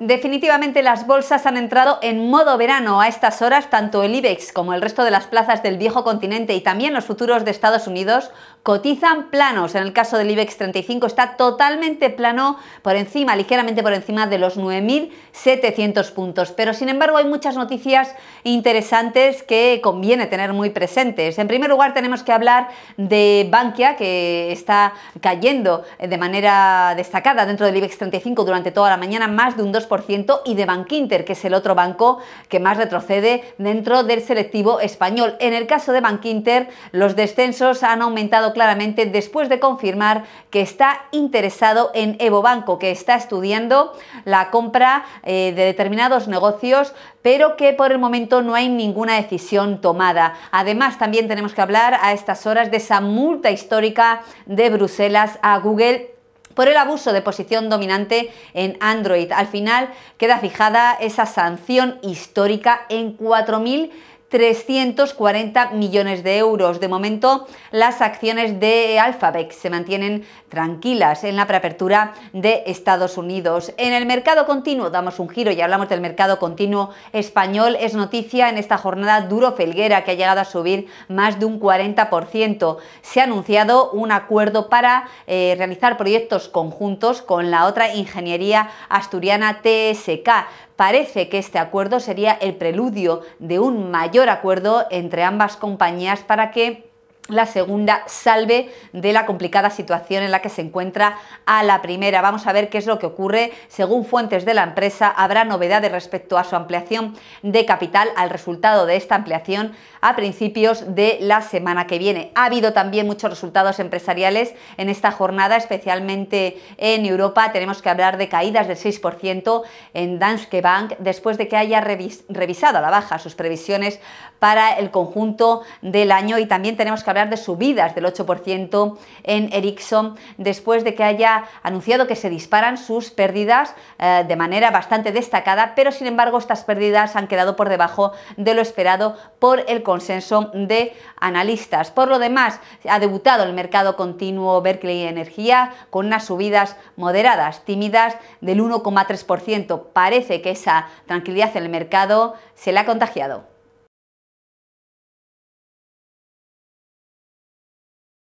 Definitivamente las bolsas han entrado en modo verano a estas horas, tanto el IBEX como el resto de las plazas del viejo continente y también los futuros de Estados Unidos cotizan planos. En el caso del IBEX 35 está totalmente plano por encima, ligeramente por encima de los 9.700 puntos. Pero sin embargo hay muchas noticias interesantes que conviene tener muy presentes. En primer lugar tenemos que hablar de Bankia, que está cayendo de manera destacada dentro del IBEX 35 durante toda la mañana, más de un 2%, y de Bankinter, que es el otro banco que más retrocede dentro del selectivo español. En el caso de Bankinter, los descensos han aumentado claramente después de confirmar que está interesado en Evo Banco, que está estudiando la compra eh, de determinados negocios, pero que por el momento no hay ninguna decisión tomada. Además, también tenemos que hablar a estas horas de esa multa histórica de Bruselas a Google por el abuso de posición dominante en Android. Al final queda fijada esa sanción histórica en 4.000 340 millones de euros. De momento, las acciones de Alphabet se mantienen tranquilas en la preapertura de Estados Unidos. En el mercado continuo, damos un giro y hablamos del mercado continuo español. Es noticia en esta jornada Duro Felguera, que ha llegado a subir más de un 40%. Se ha anunciado un acuerdo para eh, realizar proyectos conjuntos con la otra ingeniería asturiana TSK parece que este acuerdo sería el preludio de un mayor acuerdo entre ambas compañías para que la segunda salve de la complicada situación en la que se encuentra a la primera. Vamos a ver qué es lo que ocurre. Según fuentes de la empresa, habrá novedades respecto a su ampliación de capital al resultado de esta ampliación a principios de la semana que viene. Ha habido también muchos resultados empresariales en esta jornada, especialmente en Europa. Tenemos que hablar de caídas del 6% en Danske Bank después de que haya revisado a la baja sus previsiones para el conjunto del año y también tenemos que hablar de subidas del 8% en Ericsson después de que haya anunciado que se disparan sus pérdidas eh, de manera bastante destacada, pero sin embargo estas pérdidas han quedado por debajo de lo esperado por el consenso de analistas. Por lo demás, ha debutado el mercado continuo Berkeley Energía con unas subidas moderadas, tímidas del 1,3%. Parece que esa tranquilidad en el mercado se le ha contagiado.